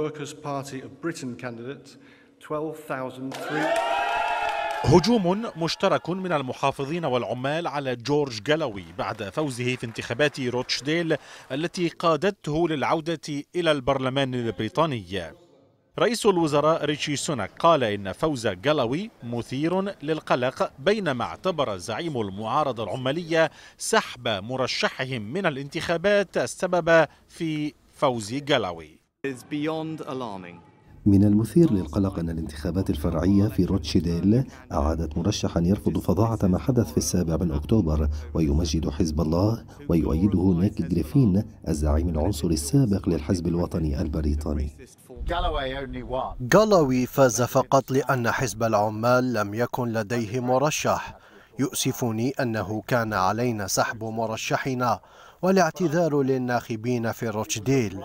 Workers' Party of Britain candidate 12,003 هجوم مشترك من المحافظين والعمال على جورج جالوي بعد فوزه في انتخابات روتشديل التي قادته للعودة إلى البرلمان البريطاني رئيس الوزراء ريتشي سونك قال إن فوز جالوي مثير للقلق بينما اعتبر زعيم المعارضة العمالية سحب مرشحهم من الانتخابات السبب في فوز جالوي من المثير للقلق أن الانتخابات الفرعية في روتشديل أعادت مرشحا يرفض فظاعة ما حدث في السابع من أكتوبر ويمجد حزب الله ويؤيده نيك جريفين الزعيم العنصري السابق للحزب الوطني البريطاني جالوي فاز فقط لأن حزب العمال لم يكن لديه مرشح يؤسفني أنه كان علينا سحب مرشحنا والاعتذار للناخبين في روتشديل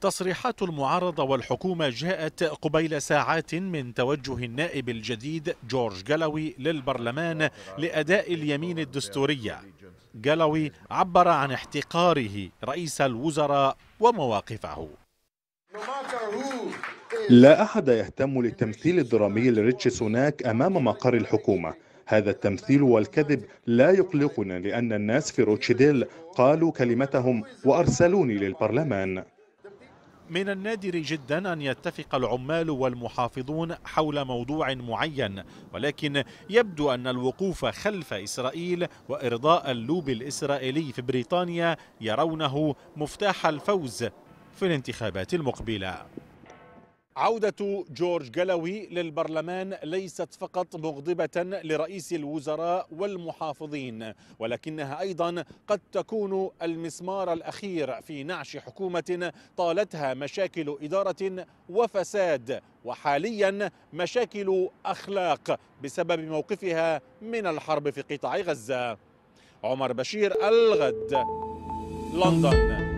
تصريحات المعارضة والحكومة جاءت قبيل ساعات من توجه النائب الجديد جورج جالوي للبرلمان لأداء اليمين الدستورية جالوي عبر عن احتقاره رئيس الوزراء ومواقفه لا أحد يهتم للتمثيل الدرامي لريتش سوناك أمام مقر الحكومة هذا التمثيل والكذب لا يقلقنا لأن الناس في روتشديل قالوا كلمتهم وأرسلوني للبرلمان من النادر جدا أن يتفق العمال والمحافظون حول موضوع معين ولكن يبدو أن الوقوف خلف إسرائيل وإرضاء اللوب الإسرائيلي في بريطانيا يرونه مفتاح الفوز في الانتخابات المقبله عودة جورج جلوي للبرلمان ليست فقط مغضبة لرئيس الوزراء والمحافظين ولكنها أيضا قد تكون المسمار الأخير في نعش حكومة طالتها مشاكل إدارة وفساد وحاليا مشاكل أخلاق بسبب موقفها من الحرب في قطاع غزة عمر بشير الغد لندن